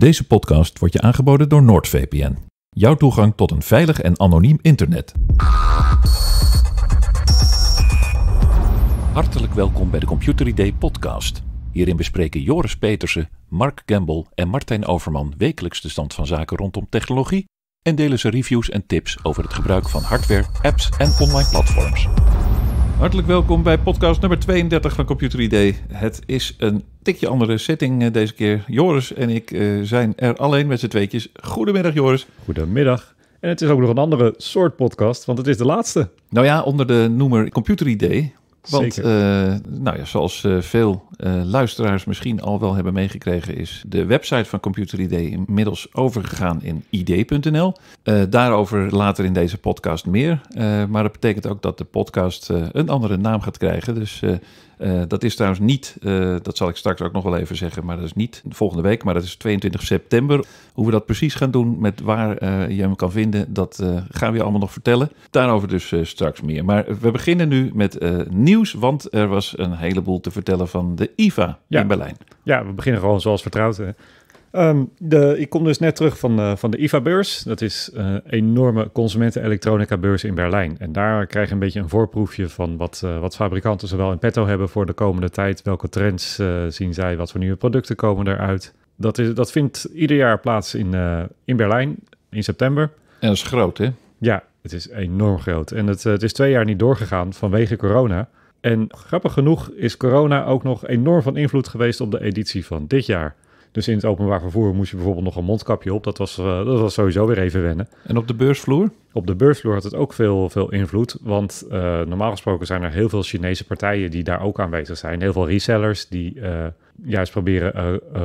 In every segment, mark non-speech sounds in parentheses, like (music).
Deze podcast wordt je aangeboden door NoordVPN. Jouw toegang tot een veilig en anoniem internet. Hartelijk welkom bij de Computer ID podcast. Hierin bespreken Joris Petersen, Mark Gamble en Martijn Overman wekelijks de stand van zaken rondom technologie en delen ze reviews en tips over het gebruik van hardware, apps en online platforms. Hartelijk welkom bij podcast nummer 32 van Computer ID. Het is een tikje andere setting eh, deze keer. Joris en ik eh, zijn er alleen met z'n tweetjes. Goedemiddag Joris. Goedemiddag. En het is ook nog een andere soort podcast, want het is de laatste. Nou ja, onder de noemer Computer ID, want eh, nou ja, zoals eh, veel eh, luisteraars misschien al wel hebben meegekregen, is de website van Computer ID inmiddels overgegaan in id.nl. daarover later in deze podcast meer. maar dat betekent ook dat de podcast een andere naam gaat krijgen. Dus eh, dat is trouwens niet, eh, dat zal ik straks ook nog wel even zeggen, maar dat is niet volgende week, maar dat is 22 september. Hoe we dat precies gaan doen, met waar uh, je hem kan vinden, dat gaan we je allemaal nog vertellen. Daarover dus straks meer. Maar we beginnen nu met nieuws, want er was een heleboel te vertellen van de IVA in Berlijn. Ja, we beginnen gewoon zoals vertrouwd. Ehm, de, ik kom dus net terug van, eh, van de IFA-beurs. Dat is een eh, enorme consumenten-elektronica-beurs in Berlijn. En daar krijg je een beetje een voorproefje van wat, uh, wat fabrikanten zowel in petto hebben voor de komende tijd. Welke trends zien zij? Wat voor nieuwe producten komen eruit? Dat, is, dat vindt ieder jaar plaats in, in Berlijn in september. En dat is groot, hè? Ja, het is enorm groot. En het, het is twee jaar niet doorgegaan vanwege corona. En grappig genoeg is corona ook nog enorm van invloed geweest op de editie van dit jaar. Dus in het openbaar vervoer moest je bijvoorbeeld nog een mondkapje op. Dat was, eh, dat was sowieso weer even wennen. En op de beursvloer? Op de beursvloer had het ook veel, veel invloed. Want eh, normaal gesproken zijn er heel veel Chinese partijen die daar ook aanwezig zijn. Heel veel resellers die eh, juist proberen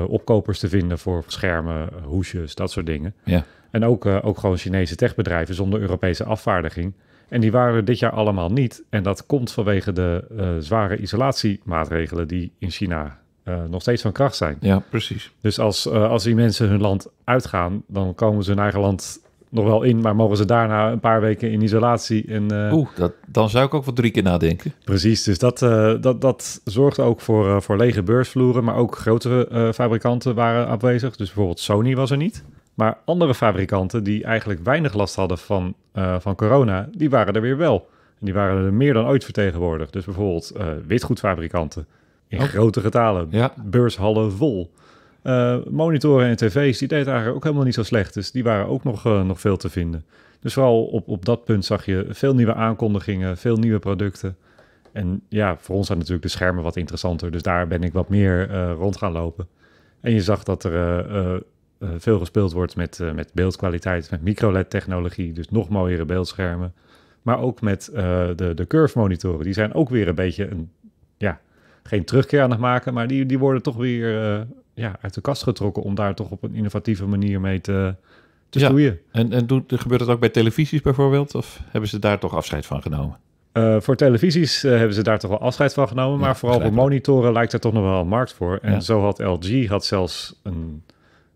opkopers te vinden voor schermen, hoesjes, dat soort dingen. Ja. En ook, ook gewoon Chinese techbedrijven zonder Europese afvaardiging. En die waren dit jaar allemaal niet. En dat komt vanwege de zware isolatiemaatregelen die in China eh, nog steeds van kracht zijn. Ja, precies. Dus als, eh, als die mensen hun land uitgaan, dan komen ze hun eigen land nog wel in, maar mogen ze daarna een paar weken in isolatie. En, eh, Oeh, dat, dan zou ik ook wel drie keer nadenken. Precies, dus dat, dat, dat zorgt ook voor, voor lege beursvloeren, maar ook grotere fabrikanten waren aanwezig. Dus bijvoorbeeld Sony was er niet. Maar andere fabrikanten die eigenlijk weinig last hadden van, van corona, die waren er weer wel. En die waren er meer dan ooit vertegenwoordigd. Dus bijvoorbeeld witgoedfabrikanten in grote getalen. Ja. Beurshallen vol. Eh, monitoren en tv's, die deden eigenlijk ook helemaal niet zo slecht. Dus die waren ook nog, eh, nog veel te vinden. Dus vooral op, op dat punt zag je veel nieuwe aankondigingen, veel nieuwe producten. En ja, voor ons zijn natuurlijk de schermen wat interessanter. Dus daar ben ik wat meer eh, rond gaan lopen. En je zag dat er veel gespeeld wordt met, met beeldkwaliteit, met microLED-technologie. Dus nog mooiere beeldschermen. Maar ook met de, de curve monitoren. Die zijn ook weer een beetje een, ja, geen terugkeer aan het maken, maar die, die worden toch weer eh, ja, uit de kast getrokken om daar toch op een innovatieve manier mee te, te ja. stoeien. En, en doet, gebeurt dat ook bij televisies bijvoorbeeld? Of hebben ze daar toch afscheid van genomen? Eh, voor televisies eh, hebben ze daar toch wel afscheid van genomen, maar vooral voor monitoren lijkt er toch nog wel een markt voor. En zo had LG had zelfs een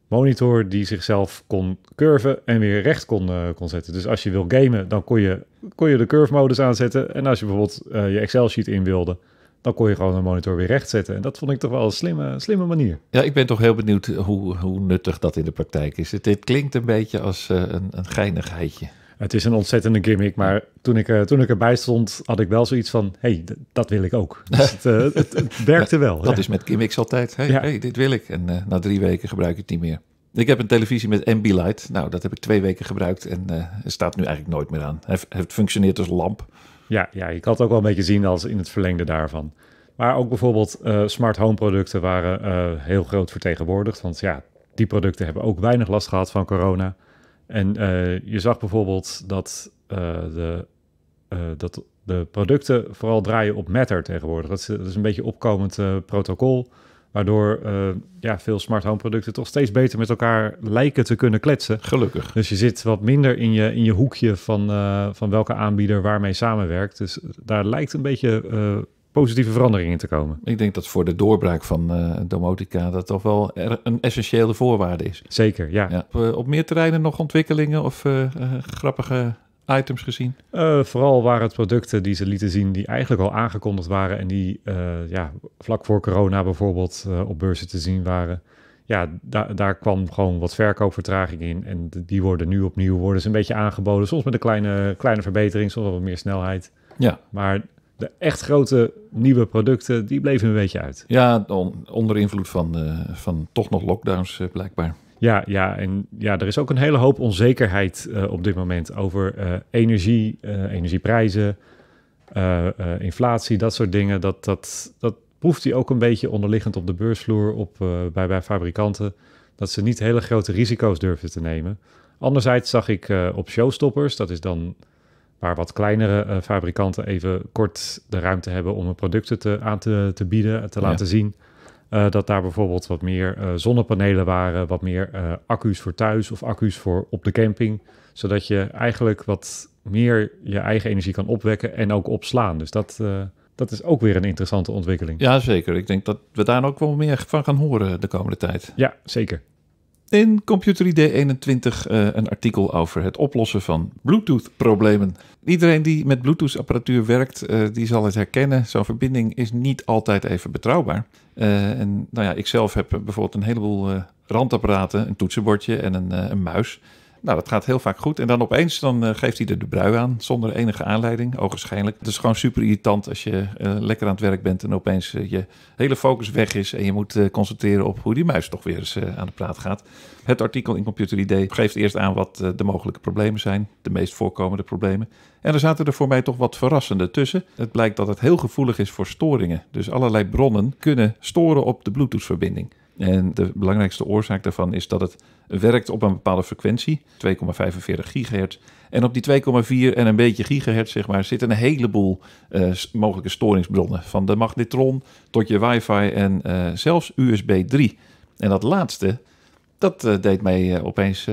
monitor die zichzelf kon curven en weer recht kon, kon zetten. Dus als je wil gamen, dan kon je, kon je de curve modus aanzetten. En als je bijvoorbeeld je Excel sheet in wilde, dan kon je gewoon een monitor weer rechtzetten. En dat vond ik toch wel een slimme, slimme manier. Ja, ik ben toch heel benieuwd hoe, hoe nuttig dat in de praktijk is. Het, klinkt een beetje als eh, een, een geinigheidje. Het is een ontzettende gimmick, maar toen ik, eh, toen ik erbij stond, had ik wel zoiets van: hey, dat wil ik ook. Dus het, eh, (laughs) het, werkte wel. Dat is met gimmicks altijd. Hey, hey dit wil ik. En na drie weken gebruik ik het niet meer. Ik heb een televisie met MB Light. Nou, dat heb ik twee weken gebruikt en uh, staat nu eigenlijk nooit meer aan. het functioneert als lamp. Ja, ja, je kan het ook wel een beetje zien als in het verlengde daarvan. Maar ook bijvoorbeeld eh, smart home producten waren eh, heel groot vertegenwoordigd. Want ja, die producten hebben ook weinig last gehad van corona. En eh, je zag bijvoorbeeld dat, de, dat de producten vooral draaien op Matter tegenwoordig. Dat is, dat is een beetje opkomend protocol Waardoor eh, ja, veel smart home producten toch steeds beter met elkaar lijken te kunnen kletsen. Gelukkig. Dus je zit wat minder in je, in je hoekje van, eh, van welke aanbieder waarmee samenwerkt. Dus daar lijkt een beetje eh, positieve verandering in te komen. Ik denk dat voor de doorbraak van domotica dat toch wel een essentiële voorwaarde is. Zeker, ja. Op, op, meer terreinen nog ontwikkelingen of grappige items gezien? Eh, vooral waren het producten die ze lieten zien die eigenlijk al aangekondigd waren en die eh, ja, vlak voor corona bijvoorbeeld eh, op beurzen te zien waren. Ja, daar kwam gewoon wat verkoopvertraging in en die worden nu opnieuw worden ze een beetje aangeboden. Soms met een kleine, kleine verbetering, soms wat meer snelheid. Ja. Maar de echt grote nieuwe producten, die bleven een beetje uit. Ja, onder invloed van, van toch nog lockdowns blijkbaar. Ja, ja, en ja, er is ook een hele hoop onzekerheid eh, op dit moment over eh, energie, eh, energieprijzen, inflatie, dat soort dingen. Dat, dat, dat proeft hij ook een beetje onderliggend op de beursvloer, op, bij, bij fabrikanten, dat ze niet hele grote risico's durven te nemen. Anderzijds zag ik op showstoppers, dat is dan waar wat kleinere fabrikanten even kort de ruimte hebben om hun producten te, aan te, bieden, te laten zien. Eh, dat daar bijvoorbeeld wat meer eh, zonnepanelen waren, wat meer eh, accu's voor thuis of accu's voor op de camping. Zodat je eigenlijk wat meer je eigen energie kan opwekken en ook opslaan. Dus dat, dat is ook weer een interessante ontwikkeling. Ja, zeker. Ik denk dat we daar ook wel meer van gaan horen de komende tijd. Ja, zeker in Computer ID 21 eh, een artikel over het oplossen van Bluetooth-problemen. Iedereen die met Bluetooth-apparatuur werkt, eh, die zal het herkennen. Zo'n verbinding is niet altijd even betrouwbaar. Eh, en nou ja, ik zelf heb bijvoorbeeld een heleboel randapparaten, een toetsenbordje en een, een muis. Nou, dat gaat heel vaak goed. En dan opeens dan, eh, geeft hij er de brui aan, zonder enige aanleiding, ogenschijnlijk. Het is gewoon super irritant als je eh, lekker aan het werk bent en opeens eh, je hele focus weg is en je moet concentreren op hoe die muis toch weer eens aan de praat gaat. Het artikel in Computer ID geeft eerst aan wat de mogelijke problemen zijn, de meest voorkomende problemen. En er zaten er voor mij toch wat verrassende tussen. Het blijkt dat het heel gevoelig is voor storingen. Dus allerlei bronnen kunnen storen op de Bluetooth-verbinding. En de belangrijkste oorzaak daarvan is dat het werkt op een bepaalde frequentie, 2,45 gigahertz. En op die 2,4 en een beetje gigahertz zeg maar, zitten een heleboel eh, mogelijke storingsbronnen. Van de magnetron tot je wifi en eh, zelfs USB 3. En dat laatste, dat eh, deed mij opeens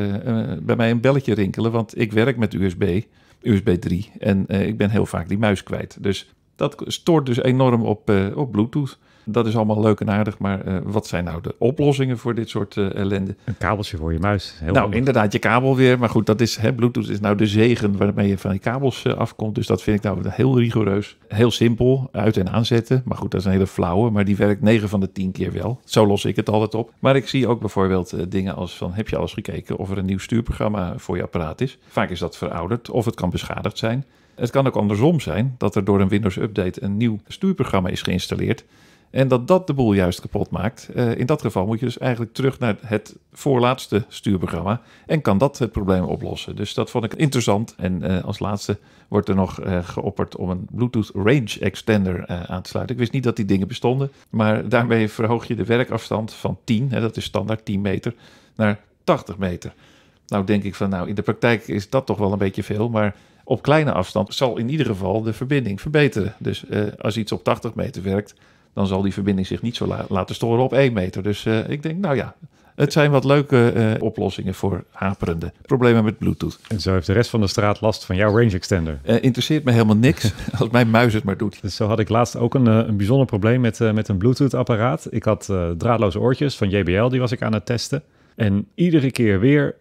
bij mij een belletje rinkelen. Want ik werk met USB, USB 3 en ik ben heel vaak die muis kwijt. Dus dat stoort dus enorm op, op Bluetooth. Dat is allemaal leuk en aardig, maar eh, wat zijn nou de oplossingen voor dit soort uh, ellende? Een kabeltje voor je muis. Heel nou, inderdaad, je kabel weer. Maar goed, dat is, hè, Bluetooth is nou de zegen waarmee je van die kabels eh, afkomt. Dus dat vind ik nou heel rigoureus. Heel simpel, uit- en aanzetten. Maar goed, dat is een hele flauwe, maar die werkt 9 van de 10 keer wel. Zo los ik het altijd op. Maar ik zie ook bijvoorbeeld dingen als van, heb je alles gekeken of er een nieuw stuurprogramma voor je apparaat is? Vaak is dat verouderd of het kan beschadigd zijn. Het kan ook andersom zijn dat er door een Windows-update een nieuw stuurprogramma is geïnstalleerd. En dat dat de boel juist kapot maakt. Eh, in dat geval moet je dus eigenlijk terug naar het voorlaatste stuurprogramma. En kan dat het probleem oplossen. Dus dat vond ik interessant. En eh, als laatste wordt er nog eh, geopperd om een Bluetooth range extender aan te sluiten. Ik wist niet dat die dingen bestonden. Maar daarmee verhoog je de werkafstand van 10, hè, dat is standaard 10 meter, naar 80 meter. Nou denk ik van nou in de praktijk is dat toch wel een beetje veel. Maar op kleine afstand zal in ieder geval de verbinding verbeteren. Dus als iets op 80 meter werkt dan zal die verbinding zich niet zo laten storen op één meter. Dus eh, ik denk, nou ja, het zijn wat leuke eh, oplossingen voor haperende problemen met Bluetooth. En zo heeft de rest van de straat last van jouw range extender. Eh, interesseert me helemaal niks (laughs) als mijn muis het maar doet. Dus zo had ik laatst ook een, een bijzonder probleem met, met een Bluetooth-apparaat. Ik had draadloze oortjes van JBL, die was ik aan het testen. En iedere keer weer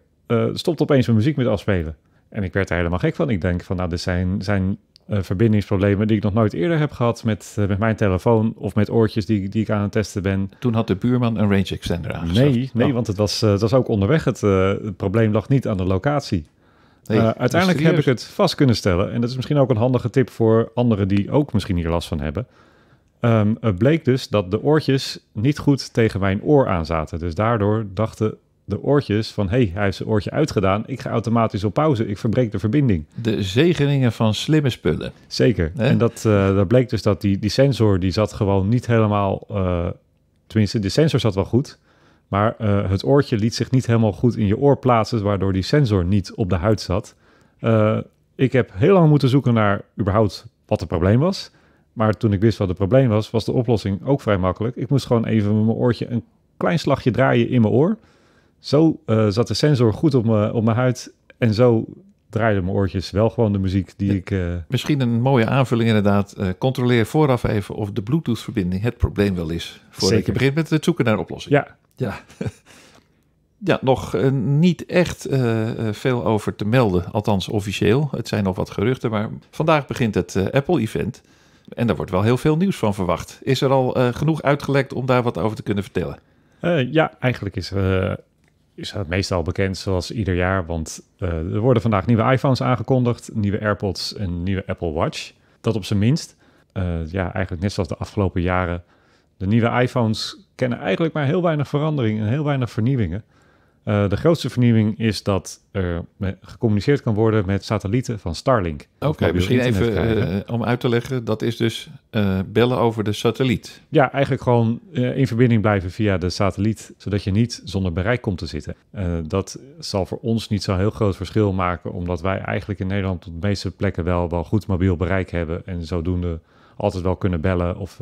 stopt opeens mijn muziek met afspelen. En ik werd er helemaal gek van. Ik denk van, nou, dit zijn, zijn uh, verbindingsproblemen die ik nog nooit eerder heb gehad met, eh, met mijn telefoon of met oortjes die, die ik aan het testen ben. Toen had de buurman een range extender aangeschaft. Nee, nee oh. want het was, uh, was ook onderweg. Het, probleem lag niet aan de locatie. uiteindelijk heb ik het vast kunnen stellen. En dat is misschien ook een handige tip voor anderen die ook misschien hier last van hebben. Um, het bleek dus dat de oortjes niet goed tegen mijn oor aanzaten. Dus daardoor dachten de oortjes van... hé, hey, hij heeft zijn oortje uitgedaan. Ik ga automatisch op pauze. Ik verbreek de verbinding. De zegeningen van slimme spullen. Zeker. En dat, eh, dat bleek dus dat die, die sensor... die zat gewoon niet helemaal... Eh, tenminste, de sensor zat wel goed... Maar eh, het oortje liet zich niet helemaal goed in je oor plaatsen, waardoor die sensor niet op de huid zat. ik heb heel lang moeten zoeken naar überhaupt wat het probleem was. Maar toen ik wist wat het probleem was, was de oplossing ook vrij makkelijk. Ik moest gewoon even mijn oortje een klein slagje draaien in mijn oor. Zo eh, zat de sensor goed op, me, op mijn huid. En zo draaiden mijn oortjes wel gewoon de muziek die ik... Eh, Misschien een mooie aanvulling inderdaad. Eh, controleer vooraf even of de Bluetooth-verbinding het probleem wel is. Voordat Zeker. je begint met het zoeken naar oplossing. Ja. Ja, ja nog niet echt veel over te melden. Althans officieel. Het zijn nog wat geruchten. Maar vandaag begint het Apple-event. En daar wordt wel heel veel nieuws van verwacht. Is er al genoeg uitgelekt om daar wat over te kunnen vertellen? ja, eigenlijk is uh, is het meestal bekend zoals ieder jaar, want eh, er worden vandaag nieuwe iPhones aangekondigd, nieuwe AirPods en nieuwe Apple Watch. Dat op zijn minst. Eh, ja, eigenlijk net zoals de afgelopen jaren. De nieuwe iPhones kennen eigenlijk maar heel weinig verandering en heel weinig vernieuwingen. Eh, de grootste vernieuwing is dat er gecommuniceerd kan worden met satellieten van Starlink. Oké, misschien even eh, om uit te leggen. Dat is dus eh, bellen over de satelliet. Ja, eigenlijk gewoon in verbinding blijven via de satelliet, zodat je niet zonder bereik komt te zitten. dat zal voor ons niet zo'n heel groot verschil maken, omdat wij eigenlijk in Nederland op de meeste plekken wel, wel goed mobiel bereik hebben en zodoende altijd wel kunnen bellen of,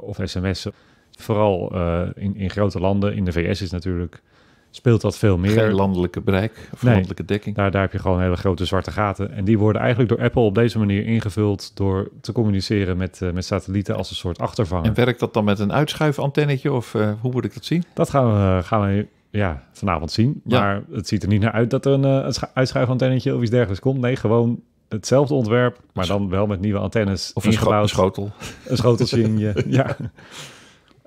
of sms'en. Vooral in, in grote landen, in de VS is natuurlijk speelt dat veel meer. landelijke bereik of landelijke dekking. Daar, daar heb je gewoon hele grote zwarte gaten. En die worden eigenlijk door Apple op deze manier ingevuld door te communiceren met, eh, met satellieten als een soort achtervanger. En werkt dat dan met een uitschuifantennetje of uh, hoe moet ik dat zien? Dat gaan we, eh, gaan we ja, vanavond zien. Maar het ziet er niet naar uit dat er een, uitschuifantennetje of iets dergelijks komt. Nee, gewoon hetzelfde ontwerp, maar dan wel met nieuwe antennes Of een een, schotel. Een schotel zien je, (laughs)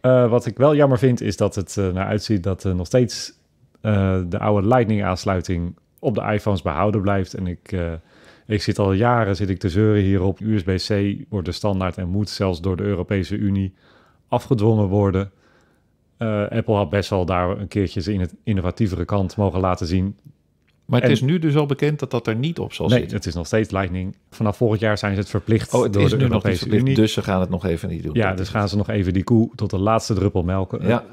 ja. wat ik wel jammer vind, is dat het uh, naar uitziet dat er nog steeds eh, de oude Lightning-aansluiting op de iPhones behouden blijft. En ik, eh, ik zit al jaren zit ik te zeuren hierop. USB-C wordt de standaard en moet zelfs door de Europese Unie afgedwongen worden. Eh, Apple had best wel daar een keertje in het innovatievere kant mogen laten zien maar het is nu dus al bekend dat dat er niet op zal nee, zitten. het is nog steeds Lightning. Vanaf vorig jaar zijn ze het verplicht oh, het door is de nu Europese nog niet Unie. Dus ze gaan het nog even niet doen. Ja, dus gaan ze nog even die koe tot de laatste druppel melken. Ja.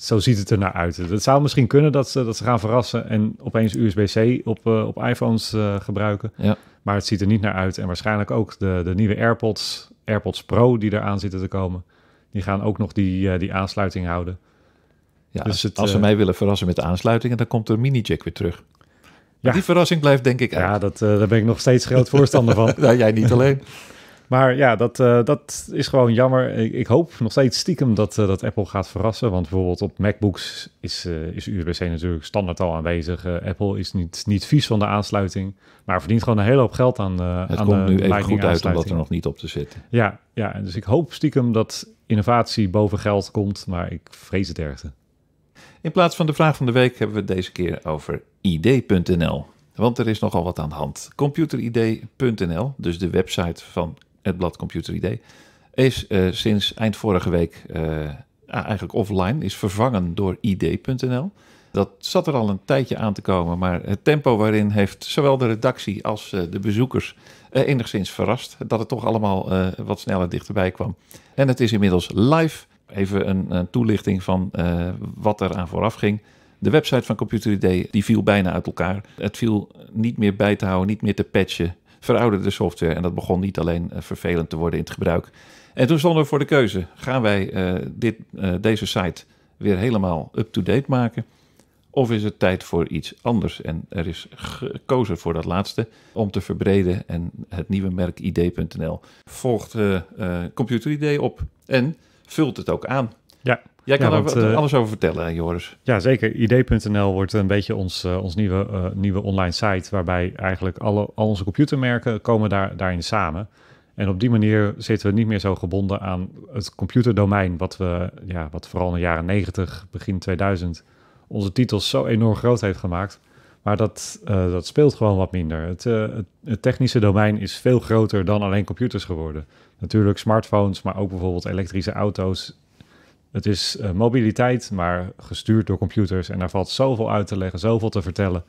zo ziet het er naar uit. Het zou misschien kunnen dat ze, dat ze gaan verrassen en opeens USB-C op, eh, op iPhones eh, gebruiken. Ja. Maar het ziet er niet naar uit. En waarschijnlijk ook de, de nieuwe AirPods, AirPods Pro die eraan zitten te komen. Die gaan ook nog die, eh, die aansluiting houden. Ja, dus als, als ze mij willen verrassen met de aansluitingen, dan komt de mini-jack weer terug. Ja. Die verrassing blijft denk ik uit. Ja, dat, eh, daar ben ik nog steeds groot voorstander van. nou, (laughs) jij niet alleen. (laughs) Maar ja, dat, eh, dat is gewoon jammer. Ik, ik, hoop nog steeds stiekem dat, eh, dat Apple gaat verrassen. Want bijvoorbeeld op MacBooks is, uh, is USB-C natuurlijk standaard al aanwezig. Apple is niet, niet vies van de aansluiting. Maar verdient gewoon een hele hoop geld aan, Het aan komt nu even goed uit omdat er nog niet op te zitten. Ja, ja, dus ik hoop stiekem dat innovatie boven geld komt. Maar ik vrees het ergste. In plaats van de vraag van de week hebben we het deze keer over id.nl. Want er is nogal wat aan de hand. Computerid.nl, dus de website van het blad Computerid, is eh, sinds eind vorige week eh, eigenlijk offline, is vervangen door id.nl. Dat zat er al een tijdje aan te komen, maar het tempo waarin heeft zowel de redactie als eh, de bezoekers enigszins verrast. Dat het toch allemaal wat sneller dichterbij kwam. En het is inmiddels live Even een, toelichting van eh, wat er aan vooraf ging. De website van Computer ID die viel bijna uit elkaar. Het viel niet meer bij te houden, niet meer te patchen. Verouderde software en dat begon niet alleen eh, vervelend te worden in het gebruik. En toen stonden we voor de keuze: gaan wij eh, dit, deze site weer helemaal up-to-date maken? Of is het tijd voor iets anders? En er is gekozen voor dat laatste om te verbreden. En het nieuwe merk ID.nl volgt uh, Computer ID op. En vult het ook aan. Ja. Jij kan er eh, alles over vertellen, Joris. Ja, zeker. ID.nl wordt een beetje ons, eh, ons nieuwe, eh, nieuwe online site... waarbij eigenlijk alle, al onze computermerken komen daar, daarin samen... En op die manier zitten we niet meer zo gebonden aan het computerdomein, wat, we, ja, wat vooral in de jaren 90, begin 2000, onze titels zo enorm groot heeft gemaakt. Maar dat, eh, dat speelt gewoon wat minder. Eh, het, het, technische domein is veel groter dan alleen computers geworden. Natuurlijk smartphones, maar ook bijvoorbeeld elektrische auto's. Het is eh, mobiliteit, maar gestuurd door computers. En daar valt zoveel uit te leggen, zoveel te vertellen.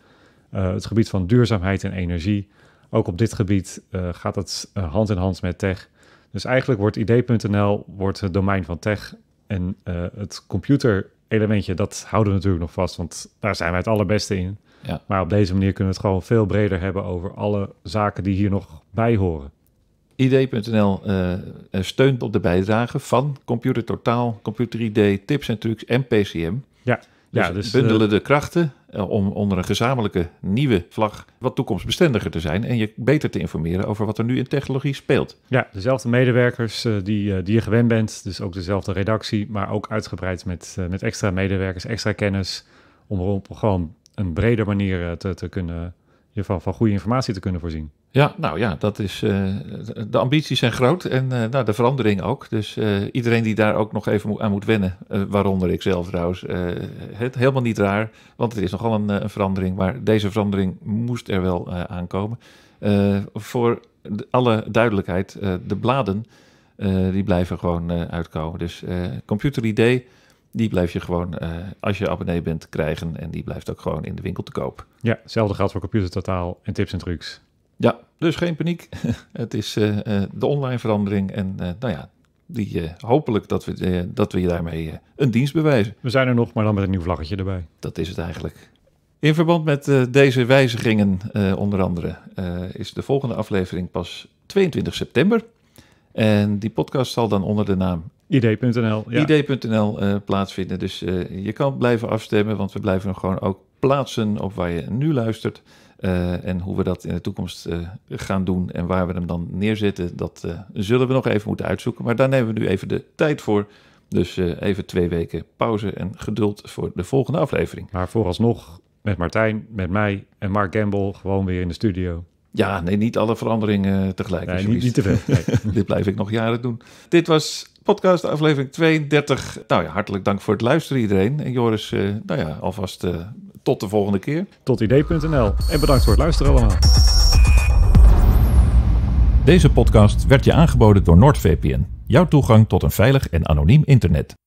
het gebied van duurzaamheid en energie. Ook op dit gebied gaat het hand in hand met tech. Dus eigenlijk wordt id.nl wordt het domein van tech. En het computer elementje, dat houden we natuurlijk nog vast, want daar zijn wij het allerbeste in. Ja. Maar op deze manier kunnen we het gewoon veel breder hebben over alle zaken die hier nog bij horen. ID.nl eh, steunt op de bijdrage van Computer Totaal, Computer ID, Tips en Trucs en PCM. Ja, dus, ja, dus eh, bundelen de krachten eh, om onder een gezamenlijke nieuwe vlag wat toekomstbestendiger te zijn en je beter te informeren over wat er nu in technologie speelt. Ja, dezelfde medewerkers die, die je gewend bent, dus ook dezelfde redactie, maar ook uitgebreid met, met extra medewerkers, extra kennis om gewoon een breder manier eh, te, te kunnen, je van, van goede informatie te kunnen voorzien. Ja, nou ja, dat is, eh, de ambities zijn groot en uh, nou, de verandering ook. Dus iedereen die daar ook nog even aan moet wennen, waaronder ik zelf trouwens, het helemaal niet raar, want het is nogal een, een verandering, maar deze verandering moest er wel aankomen. voor alle duidelijkheid, de bladen die blijven gewoon uitkomen. Dus computer idee die blijf je gewoon, eh, als je abonnee bent, krijgen. En die blijft ook gewoon in de winkel te koop. Ja, hetzelfde geldt voor Computer Totaal en Tips en Trucs. Ja, dus geen paniek. (laughs) het is eh, eh, de online verandering. En nou ja, die, hopelijk dat we, dat we je daarmee een dienst bewijzen. We zijn er nog, maar dan met een nieuw vlaggetje erbij. Dat is het eigenlijk. In verband met deze wijzigingen, onder andere, is de volgende aflevering pas 22 september. En die podcast zal dan onder de naam ID.nl. Ja. ID.nl eh, plaatsvinden. Dus eh, je kan blijven afstemmen, want we blijven hem gewoon ook plaatsen op waar je nu luistert. Eh, en hoe we dat in de toekomst gaan doen en waar we hem dan neerzetten, dat zullen we nog even moeten uitzoeken. Maar daar nemen we nu even de tijd voor. Dus even twee weken pauze en geduld voor de volgende aflevering. Maar vooralsnog met Martijn, met mij en Mark Gamble gewoon weer in de studio. Ja, nee, niet alle veranderingen tegelijk. Nee, niet, te veel. Nee. (laughs) Dit blijf ik nog jaren doen. Dit was podcast, aflevering 32. Nou ja, hartelijk dank voor het luisteren iedereen. En Joris, uh, nou ja, alvast uh, tot de volgende keer. Tot idee.nl en bedankt voor het luisteren allemaal. Deze podcast werd je aangeboden door NordVPN. Jouw toegang tot een veilig en anoniem internet.